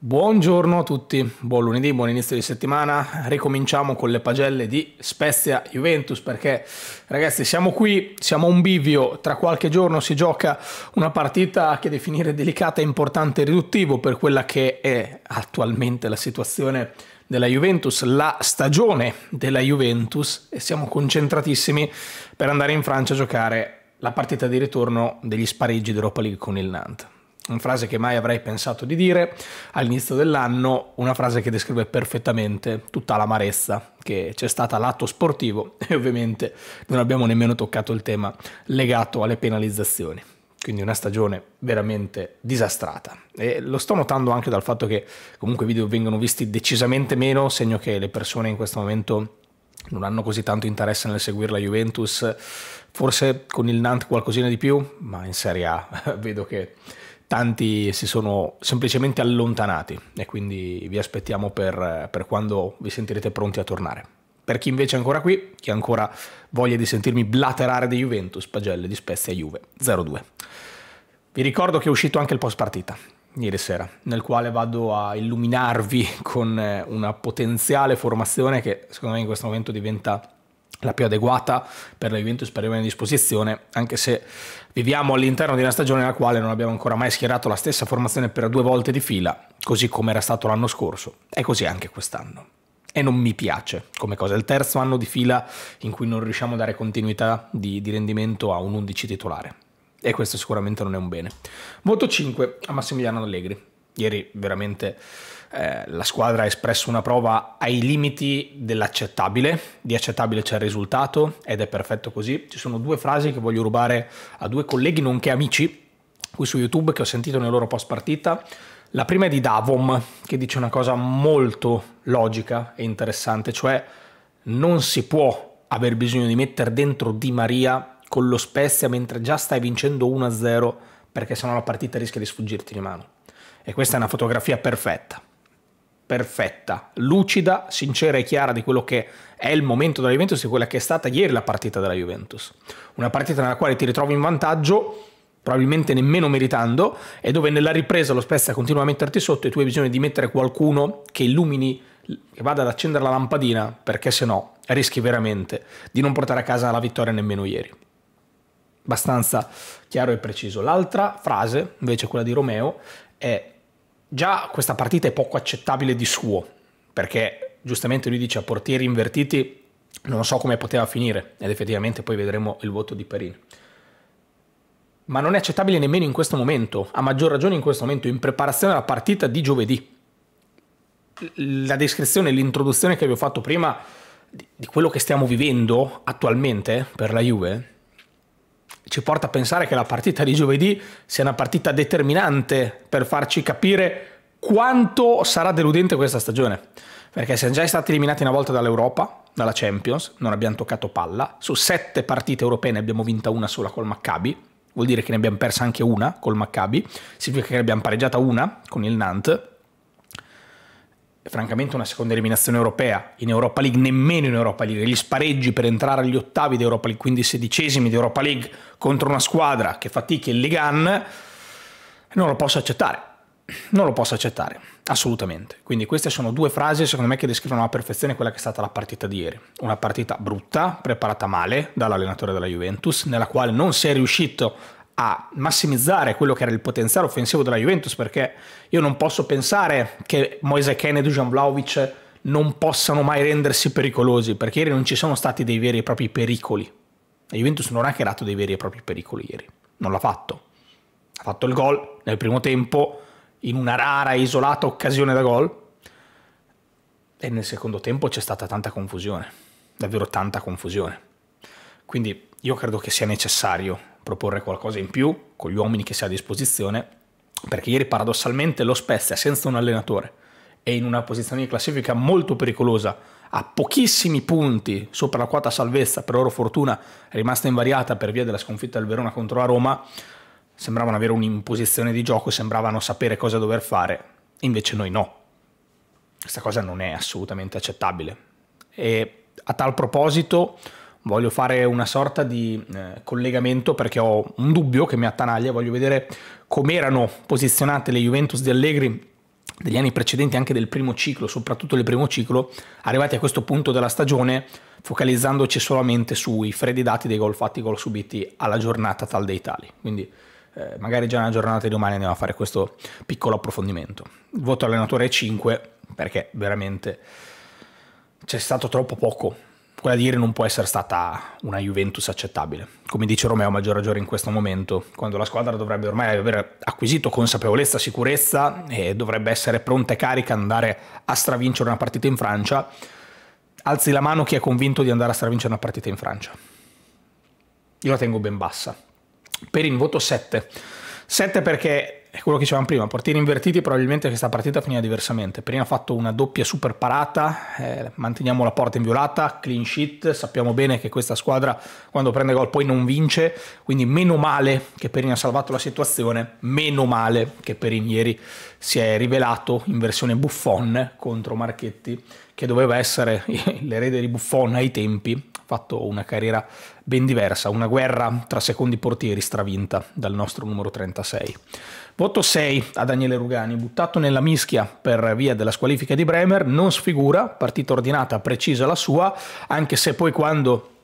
Buongiorno a tutti, buon lunedì, buon inizio di settimana. Ricominciamo con le pagelle di Spezia Juventus perché ragazzi siamo qui, siamo a un bivio, tra qualche giorno si gioca una partita che definire delicata, importante e riduttivo per quella che è attualmente la situazione della Juventus, la stagione della Juventus e siamo concentratissimi per andare in Francia a giocare la partita di ritorno degli spareggi d'Europa League con il Nantes una frase che mai avrei pensato di dire all'inizio dell'anno, una frase che descrive perfettamente tutta l'amarezza che c'è stata lato sportivo e ovviamente non abbiamo nemmeno toccato il tema legato alle penalizzazioni. Quindi una stagione veramente disastrata. E lo sto notando anche dal fatto che comunque i video vengono visti decisamente meno, segno che le persone in questo momento non hanno così tanto interesse nel seguire la Juventus, forse con il Nant qualcosina di più, ma in Serie A vedo che tanti si sono semplicemente allontanati e quindi vi aspettiamo per, per, quando vi sentirete pronti a tornare. Per chi invece è ancora qui, chi ha ancora voglia di sentirmi blaterare di Juventus, pagelle di Spezia Juve 0-2. Vi ricordo che è uscito anche il post partita ieri sera, nel quale vado a illuminarvi con eh, una potenziale formazione che secondo me in questo momento diventa la più adeguata per la Juventus per rimanere a disposizione, anche se viviamo all'interno di una stagione nella quale non abbiamo ancora mai schierato la stessa formazione per due volte di fila, così come era stato l'anno scorso, e così anche quest'anno. E non mi piace come cosa. È il terzo anno di fila in cui non riusciamo a dare continuità di, di rendimento a un 11 titolare. E questo sicuramente non è un bene. Voto 5 a Massimiliano Allegri. Ieri veramente eh, la squadra ha espresso una prova ai limiti dell'accettabile, di accettabile c'è il risultato ed è perfetto così. Ci sono due frasi che voglio rubare a due colleghi, nonché amici, qui su YouTube che ho sentito nel loro post partita. La prima è di Davom, che dice una cosa molto logica e interessante, cioè non si può aver bisogno di mettere dentro Di Maria con lo Spezia mentre già stai vincendo 1-0 perché sennò la partita rischia di sfuggirti di mano. E questa è una fotografia perfetta perfetta, lucida, sincera e chiara di quello che è il momento della Juventus, e quella che è stata ieri la partita della Juventus. Una partita nella quale ti ritrovi in vantaggio, probabilmente nemmeno meritando, e dove nella ripresa lo spezza continua a metterti sotto e tu hai bisogno di mettere qualcuno che illumini, che vada ad accendere la lampadina, perché se no rischi veramente di non portare a casa la vittoria nemmeno ieri. Abbastanza chiaro e preciso. L'altra frase, invece quella di Romeo, è Già questa partita è poco accettabile di suo, perché giustamente lui dice a portieri invertiti non so come poteva finire, ed effettivamente poi vedremo il voto di Perin. Ma non è accettabile nemmeno in questo momento, a maggior ragione in questo momento, in preparazione alla partita di giovedì. La descrizione, l'introduzione che vi ho fatto prima di quello che stiamo vivendo attualmente per la Juve ci porta a pensare che la partita di giovedì sia una partita determinante per farci capire quanto sarà deludente questa stagione. Perché siamo già stati eliminati una volta dall'Europa, dalla Champions, non abbiamo toccato palla. Su sette partite europee ne abbiamo vinta una sola col Maccabi, vuol dire che ne abbiamo persa anche una col Maccabi, significa che ne abbiamo pareggiata una con il Nantes francamente una seconda eliminazione europea, in Europa League nemmeno in Europa League, gli spareggi per entrare agli ottavi di Europa League, quindi sedicesimi di Europa League contro una squadra che fatichi il Ligan, non lo posso accettare, non lo posso accettare, assolutamente. Quindi queste sono due frasi secondo me che descrivono alla perfezione quella che è stata la partita di ieri, una partita brutta, preparata male dall'allenatore della Juventus, nella quale non si è riuscito a massimizzare quello che era il potenziale offensivo della Juventus, perché io non posso pensare che Moise Kennedy e Dujan Vlaovic non possano mai rendersi pericolosi, perché ieri non ci sono stati dei veri e propri pericoli. La Juventus non ha creato dei veri e propri pericoli ieri, non l'ha fatto. Ha fatto il gol nel primo tempo, in una rara e isolata occasione da gol, e nel secondo tempo c'è stata tanta confusione, davvero tanta confusione. Quindi io credo che sia necessario proporre qualcosa in più con gli uomini che si ha a disposizione, perché ieri paradossalmente lo Spezia senza un allenatore è in una posizione di classifica molto pericolosa, a pochissimi punti sopra la quota salvezza, per loro fortuna è rimasta invariata per via della sconfitta del Verona contro la Roma, sembravano avere un'imposizione di gioco, sembravano sapere cosa dover fare, invece noi no. Questa cosa non è assolutamente accettabile. E a tal proposito voglio fare una sorta di eh, collegamento perché ho un dubbio che mi attanaglia, voglio vedere com'erano posizionate le Juventus di Allegri degli anni precedenti anche del primo ciclo, soprattutto del primo ciclo, arrivati a questo punto della stagione focalizzandoci solamente sui freddi dati dei gol fatti, gol subiti alla giornata tal dei tali. Quindi eh, magari già nella giornata di domani andiamo a fare questo piccolo approfondimento. voto allenatore è 5 perché veramente c'è stato troppo poco quella di ieri non può essere stata una Juventus accettabile. Come dice Romeo, maggior ragione in questo momento, quando la squadra dovrebbe ormai aver acquisito consapevolezza, sicurezza e dovrebbe essere pronta e carica ad andare a stravincere una partita in Francia, alzi la mano chi è convinto di andare a stravincere una partita in Francia. Io la tengo ben bassa. Per il voto 7. 7 perché è quello che dicevamo prima, portieri invertiti probabilmente questa partita finiva diversamente. Perina ha fatto una doppia super parata, eh, manteniamo la porta inviolata, clean sheet, sappiamo bene che questa squadra quando prende gol poi non vince, quindi meno male che Perini ha salvato la situazione, meno male che Perin ieri si è rivelato in versione buffon contro Marchetti, che doveva essere l'erede di Buffon ai tempi, ha fatto una carriera ben diversa, una guerra tra secondi portieri stravinta dal nostro numero 36. Voto 6 a Daniele Rugani, buttato nella mischia per via della squalifica di Bremer, non sfigura, partita ordinata, precisa la sua, anche se poi quando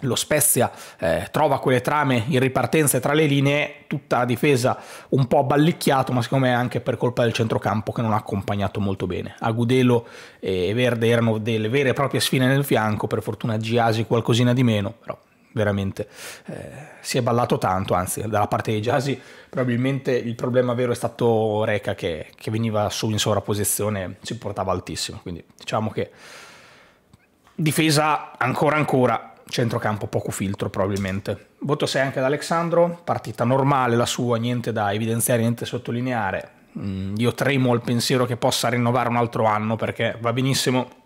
lo Spezia eh, trova quelle trame in ripartenza tra le linee, tutta la difesa un po' ballicchiato, ma secondo me anche per colpa del centrocampo che non ha accompagnato molto bene. Agudelo e Verde erano delle vere e proprie sfide nel fianco, per fortuna Giasi qualcosina di meno, però veramente eh, si è ballato tanto, anzi dalla parte dei Jasi probabilmente il problema vero è stato Reca che, che veniva su in sovrapposizione, si portava altissimo, quindi diciamo che difesa ancora ancora, centrocampo poco filtro probabilmente. Voto 6 anche ad Alessandro, partita normale la sua, niente da evidenziare, niente da sottolineare. Mm, io tremo al pensiero che possa rinnovare un altro anno perché va benissimo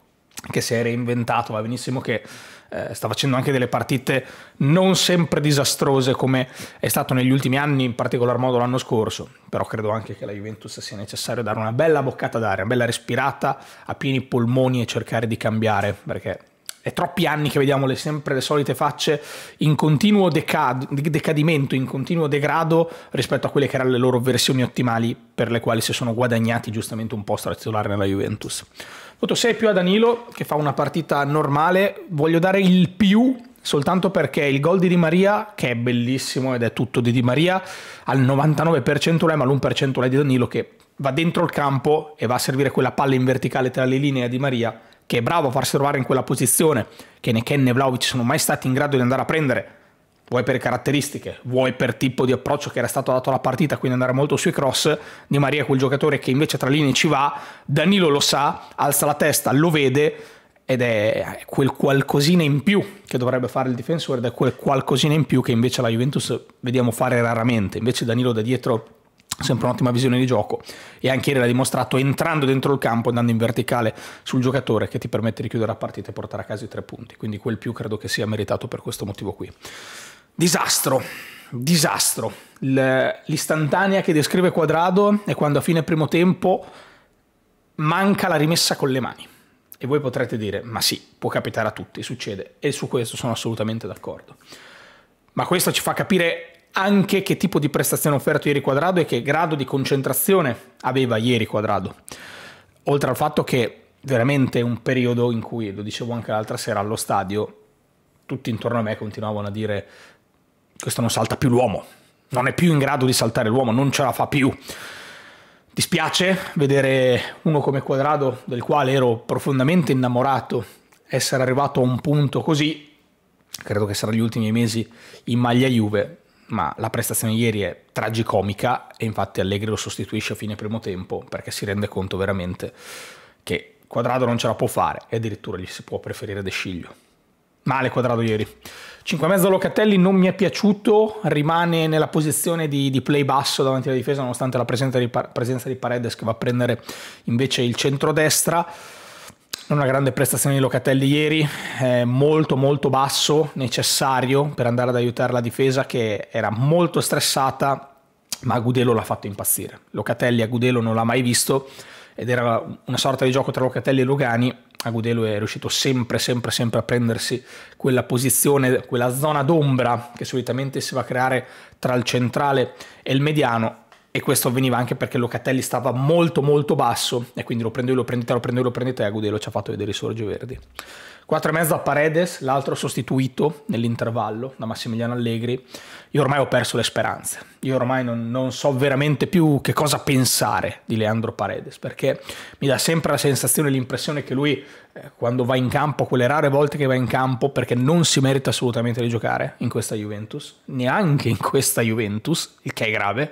che si è reinventato, va benissimo che eh, sta facendo anche delle partite non sempre disastrose come è stato negli ultimi anni, in particolar modo l'anno scorso, però credo anche che alla Juventus sia necessario dare una bella boccata d'aria, una bella respirata a pieni polmoni e cercare di cambiare, perché è troppi anni che vediamo le, sempre le solite facce in continuo decad- decadimento, in continuo degrado rispetto a quelle che erano le loro versioni ottimali per le quali si sono guadagnati giustamente un posto a titolare nella Juventus. Voto 6 più a Danilo che fa una partita normale, voglio dare il più soltanto perché il gol di Di Maria, che è bellissimo ed è tutto di Di Maria, al 99% lei, ma l'1% lei di Danilo che va dentro il campo e va a servire quella palla in verticale tra le linee a Di Maria, che è bravo a farsi trovare in quella posizione, che né Ken né Vlaovic sono mai stati in grado di andare a prendere, vuoi per caratteristiche, vuoi per tipo di approccio che era stato dato alla partita, quindi andare molto sui cross, Di Maria è quel giocatore che invece tra linee ci va, Danilo lo sa, alza la testa, lo vede ed è quel qualcosina in più che dovrebbe fare il difensore ed è quel qualcosina in più che invece la Juventus vediamo fare raramente, invece Danilo da dietro sempre un'ottima visione di gioco e anche ieri l'ha dimostrato entrando dentro il campo andando in verticale sul giocatore che ti permette di chiudere la partita e portare a casa i tre punti quindi quel più credo che sia meritato per questo motivo qui Disastro, disastro. L'istantanea che descrive Quadrado è quando a fine primo tempo manca la rimessa con le mani. E voi potrete dire, ma sì, può capitare a tutti, succede. E su questo sono assolutamente d'accordo. Ma questo ci fa capire anche che tipo di prestazione ha offerto ieri Quadrado e che grado di concentrazione aveva ieri Quadrado. Oltre al fatto che veramente un periodo in cui, lo dicevo anche l'altra sera allo stadio, tutti intorno a me continuavano a dire questo non salta più l'uomo, non è più in grado di saltare l'uomo, non ce la fa più. Dispiace vedere uno come Quadrado, del quale ero profondamente innamorato, essere arrivato a un punto così. Credo che saranno gli ultimi mesi in maglia Juve, ma la prestazione ieri è tragicomica e infatti Allegri lo sostituisce a fine primo tempo perché si rende conto veramente che Quadrado non ce la può fare e addirittura gli si può preferire De Sciglio. Male Quadrado ieri mezzo Locatelli non mi è piaciuto, rimane nella posizione di, di play basso davanti alla difesa nonostante la presenza di, presenza di, Paredes che va a prendere invece il centrodestra. Non una grande prestazione di Locatelli ieri, eh, molto molto basso, necessario per andare ad aiutare la difesa che era molto stressata, ma Gudelo l'ha fatto impazzire. Locatelli a Gudelo non l'ha mai visto ed era una sorta di gioco tra Locatelli e Lugani Agudelo è riuscito sempre, sempre, sempre a prendersi quella posizione, quella zona d'ombra che solitamente si va a creare tra il centrale e il mediano e questo avveniva anche perché Locatelli stava molto molto basso e quindi lo prendo io, lo te, lo prendo io, lo prendete e Agudelo ci ha fatto vedere i sorgi verdi e mezzo a Paredes, l'altro sostituito nell'intervallo da Massimiliano Allegri. Io ormai ho perso le speranze. Io ormai non, non, so veramente più che cosa pensare di Leandro Paredes, perché mi dà sempre la sensazione, e l'impressione che lui, eh, quando va in campo, quelle rare volte che va in campo, perché non si merita assolutamente di giocare in questa Juventus, neanche in questa Juventus, il che è grave,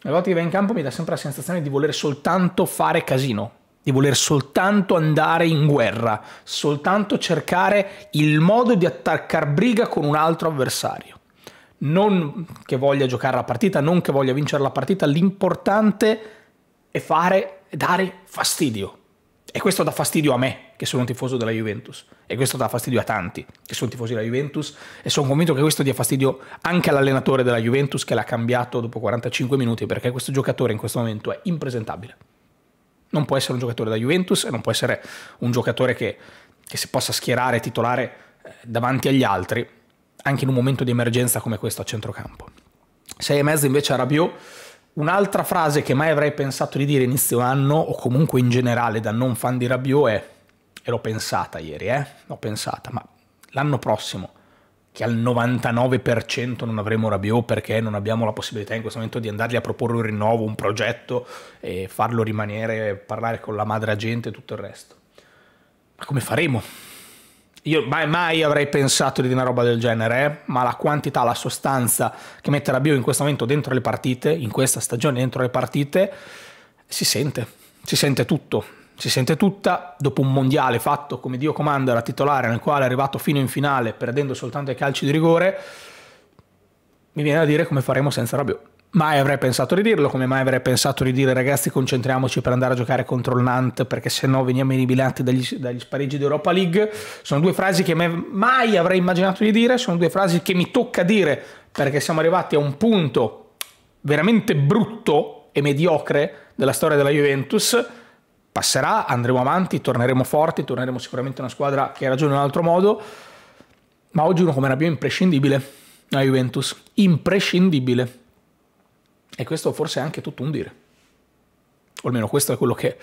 le volte che va in campo mi dà sempre la sensazione di voler soltanto fare casino, di voler soltanto andare in guerra, soltanto cercare il modo di attaccar briga con un altro avversario. Non che voglia giocare la partita, non che voglia vincere la partita, l'importante è fare, dare fastidio. E questo dà fastidio a me, che sono un tifoso della Juventus. E questo dà fastidio a tanti, che sono tifosi della Juventus. E sono convinto che questo dia fastidio anche all'allenatore della Juventus, che l'ha cambiato dopo 45 minuti, perché questo giocatore in questo momento è impresentabile non può essere un giocatore da Juventus e non può essere un giocatore che, che si possa schierare titolare eh, davanti agli altri, anche in un momento di emergenza come questo a centrocampo. 6 e mezzo invece a Rabiot, un'altra frase che mai avrei pensato di dire inizio anno o comunque in generale da non fan di Rabiot è, e l'ho pensata ieri, eh? l'ho pensata, ma l'anno prossimo che al 99% non avremo Rabiot perché non abbiamo la possibilità in questo momento di andargli a proporre un rinnovo, un progetto e farlo rimanere, parlare con la madre agente e tutto il resto. Ma come faremo? Io mai, mai avrei pensato di una roba del genere, eh? ma la quantità, la sostanza che mette Rabiot in questo momento dentro le partite, in questa stagione dentro le partite, si sente, si sente tutto si sente tutta, dopo un mondiale fatto come Dio comanda da titolare nel quale è arrivato fino in finale perdendo soltanto ai calci di rigore, mi viene a dire come faremo senza Rabio. Mai avrei pensato di dirlo, come mai avrei pensato di dire ragazzi concentriamoci per andare a giocare contro il Nantes perché se no veniamo eliminati dagli, dagli spareggi d'Europa League. Sono due frasi che mai avrei immaginato di dire, sono due frasi che mi tocca dire perché siamo arrivati a un punto veramente brutto e mediocre della storia della Juventus passerà, andremo avanti, torneremo forti, torneremo sicuramente una squadra che ragiona in un altro modo, ma oggi uno come Rabiot è imprescindibile, la Juventus, imprescindibile. E questo forse è anche tutto un dire. O almeno questo è quello che,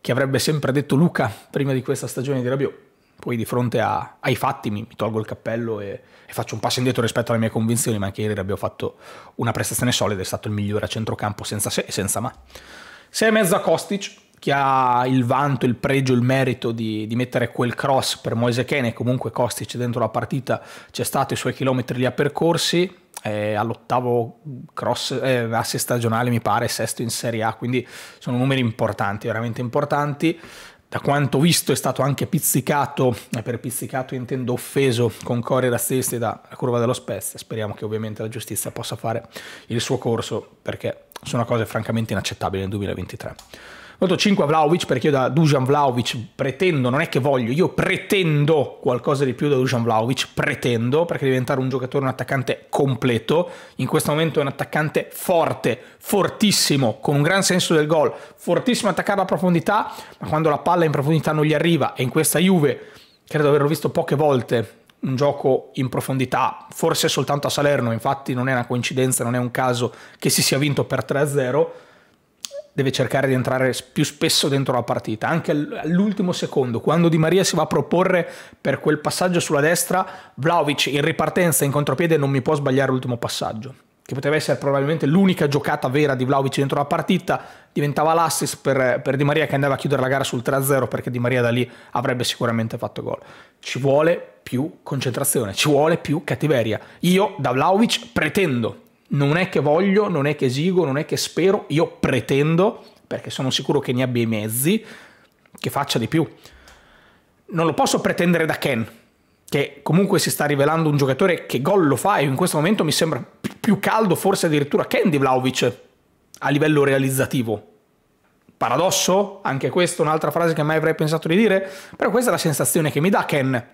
che avrebbe sempre detto Luca prima di questa stagione di Rabiot. Poi di fronte a, ai fatti mi, mi, tolgo il cappello e, e, faccio un passo indietro rispetto alle mie convinzioni, ma anche ieri abbiamo fatto una prestazione solida, è stato il migliore a centrocampo senza se e senza ma. Sei e a Kostic, chi ha il vanto, il pregio, il merito di, di mettere quel cross per Moise Kane e comunque Kostic dentro la partita c'è stato i suoi chilometri li ha percorsi eh, all'ottavo cross eh, asse stagionale mi pare, sesto in Serie A, quindi sono numeri importanti, veramente importanti. Da quanto visto è stato anche pizzicato, e eh, per pizzicato intendo offeso con cori razzisti dalla curva dello Spezia. Speriamo che ovviamente la giustizia possa fare il suo corso perché sono cose francamente inaccettabili nel 2023. Voto 5 a Vlaovic perché io da Dujan Vlaovic pretendo, non è che voglio, io pretendo qualcosa di più da Dujan Vlaovic, pretendo perché diventare un giocatore, un attaccante completo, in questo momento è un attaccante forte, fortissimo, con un gran senso del gol, fortissimo attaccare la profondità, ma quando la palla in profondità non gli arriva e in questa Juve credo di averlo visto poche volte un gioco in profondità, forse soltanto a Salerno, infatti non è una coincidenza, non è un caso che si sia vinto per 3-0 deve cercare di entrare più spesso dentro la partita, anche all'ultimo secondo, quando Di Maria si va a proporre per quel passaggio sulla destra, Vlaovic in ripartenza in contropiede non mi può sbagliare l'ultimo passaggio, che poteva essere probabilmente l'unica giocata vera di Vlaovic dentro la partita, diventava l'assist per, per Di Maria che andava a chiudere la gara sul 3-0 perché Di Maria da lì avrebbe sicuramente fatto gol. Ci vuole più concentrazione, ci vuole più cattiveria. Io da Vlaovic pretendo non è che voglio, non è che esigo, non è che spero, io pretendo, perché sono sicuro che ne abbia i mezzi, che faccia di più. Non lo posso pretendere da Ken, che comunque si sta rivelando un giocatore che gol lo fa e in questo momento mi sembra più caldo, forse addirittura Ken di Vlaovic a livello realizzativo. Paradosso? Anche questa è un'altra frase che mai avrei pensato di dire, però questa è la sensazione che mi dà Ken,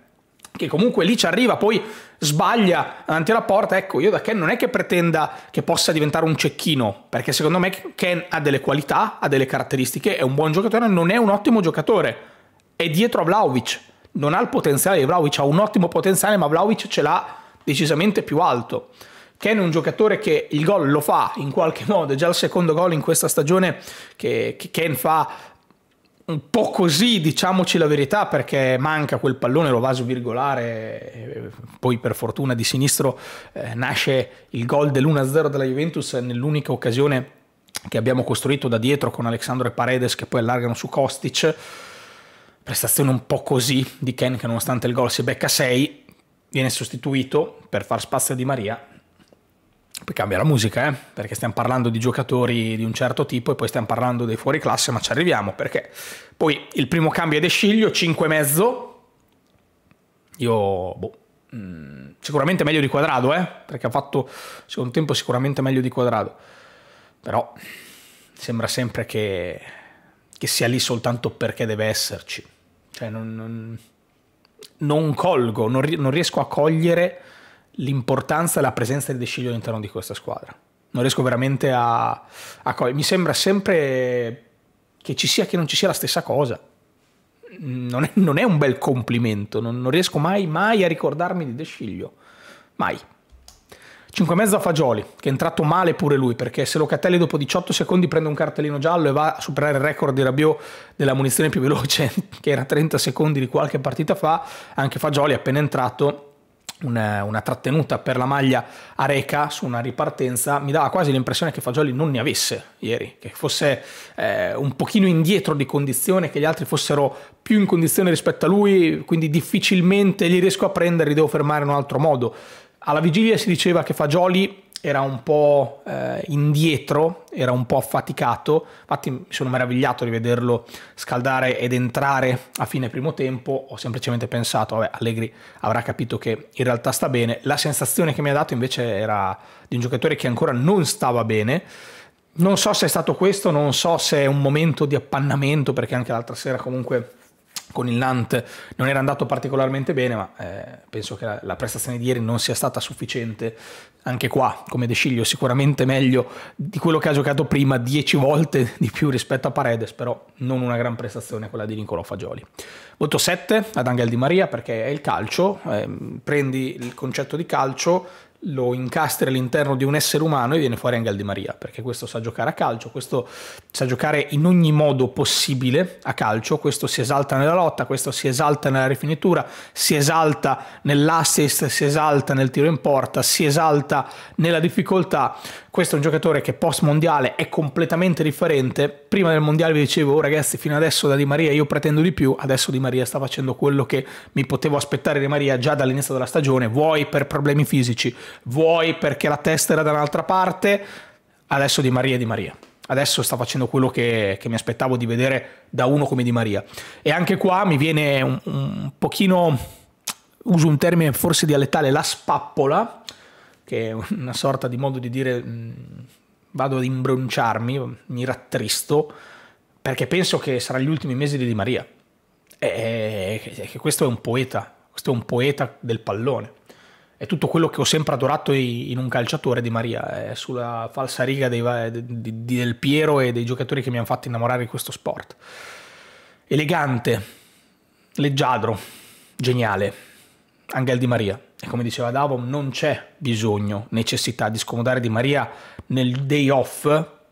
che comunque lì ci arriva, poi sbaglia davanti alla porta, ecco, io da Ken non è che pretenda che possa diventare un cecchino, perché secondo me Ken ha delle qualità, ha delle caratteristiche, è un buon giocatore, non è un ottimo giocatore, è dietro a Vlaovic, non ha il potenziale di Vlaovic, ha un ottimo potenziale, ma Vlaovic ce l'ha decisamente più alto. Ken è un giocatore che il gol lo fa in qualche modo, è già il secondo gol in questa stagione che, che Ken fa un po' così, diciamoci la verità, perché manca quel pallone lo vaso virgolare, eh, poi per fortuna di sinistro eh, nasce il gol dell'1-0 della Juventus nell'unica occasione che abbiamo costruito da dietro con Alexandro e Paredes che poi allargano su Kostic. Prestazione un po' così di Ken che nonostante il gol si becca 6, viene sostituito per far spazio a Di Maria poi cambia la musica, eh? perché stiamo parlando di giocatori di un certo tipo e poi stiamo parlando dei fuori classe, ma ci arriviamo perché poi il primo cambio è De Sciglio, 5 e mezzo. Io, boh, mm, sicuramente meglio di Quadrado, eh? perché ha fatto secondo tempo sicuramente meglio di Quadrado, però sembra sempre che, che sia lì soltanto perché deve esserci, cioè non, non, non colgo, non, non riesco a cogliere l'importanza e la presenza di De Sciglio all'interno di questa squadra. Non riesco veramente a, a cogliere. Mi sembra sempre che ci sia, che non ci sia la stessa cosa. Non è, non è un bel complimento, non, non, riesco mai, mai a ricordarmi di De Sciglio. Mai. 5 e mezzo a Fagioli, che è entrato male pure lui, perché se Locatelli dopo 18 secondi prende un cartellino giallo e va a superare il record di Rabiot della munizione più veloce, che era 30 secondi di qualche partita fa, anche Fagioli appena entrato una, una, trattenuta per la maglia a Reca su una ripartenza mi dava quasi l'impressione che Fagioli non ne avesse ieri, che fosse eh, un pochino indietro di condizione, che gli altri fossero più in condizione rispetto a lui, quindi difficilmente li riesco a prendere, li devo fermare in un altro modo. Alla vigilia si diceva che Fagioli era un po' eh, indietro, era un po' affaticato, infatti mi sono meravigliato di vederlo scaldare ed entrare a fine primo tempo, ho semplicemente pensato, vabbè, Allegri avrà capito che in realtà sta bene, la sensazione che mi ha dato invece era di un giocatore che ancora non stava bene, non so se è stato questo, non so se è un momento di appannamento, perché anche l'altra sera comunque con il Nant non era andato particolarmente bene, ma eh, penso che la, la, prestazione di ieri non sia stata sufficiente anche qua, come De sicuramente meglio di quello che ha giocato prima, 10 volte di più rispetto a Paredes, però non una gran prestazione quella di Niccolò Fagioli. Voto 7 ad Angel Di Maria perché è il calcio, eh, prendi il concetto di calcio lo incastri all'interno di un essere umano e viene fuori anche Angel Di Maria, perché questo sa giocare a calcio, questo sa giocare in ogni modo possibile a calcio, questo si esalta nella lotta, questo si esalta nella rifinitura, si esalta nell'assist, si esalta nel tiro in porta, si esalta nella difficoltà. Questo è un giocatore che post mondiale è completamente differente. Prima del mondiale vi dicevo, oh, ragazzi, fino adesso da Di Maria io pretendo di più, adesso Di Maria sta facendo quello che mi potevo aspettare Di Maria già dall'inizio della stagione, vuoi per problemi fisici vuoi perché la testa era da un'altra parte, adesso Di Maria è Di Maria. Adesso sta facendo quello che, che mi aspettavo di vedere da uno come Di Maria. E anche qua mi viene un, un pochino, uso un termine forse dialettale, la spappola, che è una sorta di modo di dire mm, vado ad imbronciarmi, mi rattristo, perché penso che sarà gli ultimi mesi di Di Maria. E che questo è un poeta, questo è un poeta del pallone è tutto quello che ho sempre adorato in un calciatore di Maria, è sulla falsa riga dei, di, di, del Piero e dei giocatori che mi hanno fatto innamorare di questo sport. Elegante, leggiadro, geniale, Angel Di Maria. E come diceva Davo, non c'è bisogno, necessità di scomodare Di Maria nel day off,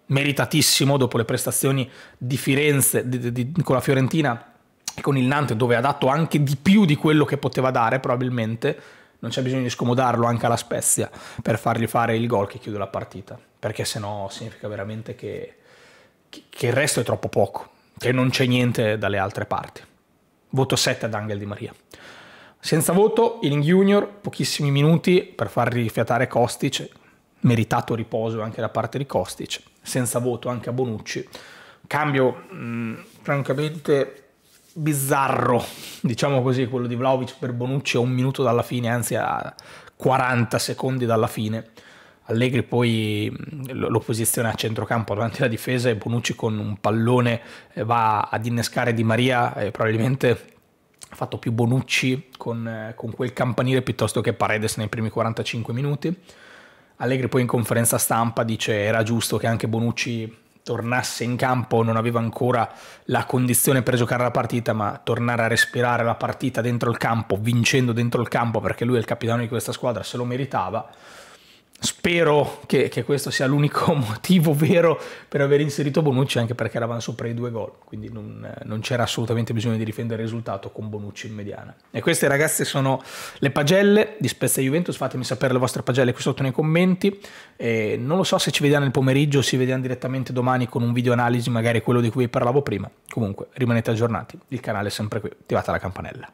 meritatissimo dopo le prestazioni di Firenze, di, con la Fiorentina e con il Nantes, dove ha dato anche di più di quello che poteva dare probabilmente, non c'è bisogno di scomodarlo anche alla Spezia per fargli fare il gol che chiude la partita, perché sennò significa veramente che, che il resto è troppo poco, che non c'è niente dalle altre parti. Voto 7 ad Angel Di Maria. Senza voto, Ealing Junior, pochissimi minuti per far rifiatare Kostic, meritato riposo anche da parte di Kostic, senza voto anche a Bonucci. Cambio, mh, mm, francamente, bizzarro, diciamo così, quello di Vlaovic per Bonucci a un minuto dalla fine, anzi a 40 secondi dalla fine. Allegri poi l'opposizione a centrocampo davanti alla difesa e Bonucci con un pallone eh, va ad innescare Di Maria e probabilmente ha fatto più Bonucci con, eh, con quel campanile piuttosto che Paredes nei primi 45 minuti. Allegri poi in conferenza stampa dice era giusto che anche Bonucci tornasse in campo non aveva ancora la condizione per giocare la partita, ma tornare a respirare la partita dentro il campo, vincendo dentro il campo, perché lui è il capitano di questa squadra, se lo meritava. Spero che, che, questo sia l'unico motivo vero per aver inserito Bonucci, anche perché eravamo sopra i due gol, quindi non, non c'era assolutamente bisogno di difendere il risultato con Bonucci in mediana. E queste ragazze sono le pagelle di Spezia Juventus, fatemi sapere le vostre pagelle qui sotto nei commenti. E non lo so se ci vediamo nel pomeriggio o se vediamo direttamente domani con un video analisi, magari quello di cui vi parlavo prima. Comunque rimanete aggiornati, il canale è sempre qui, attivate la campanella.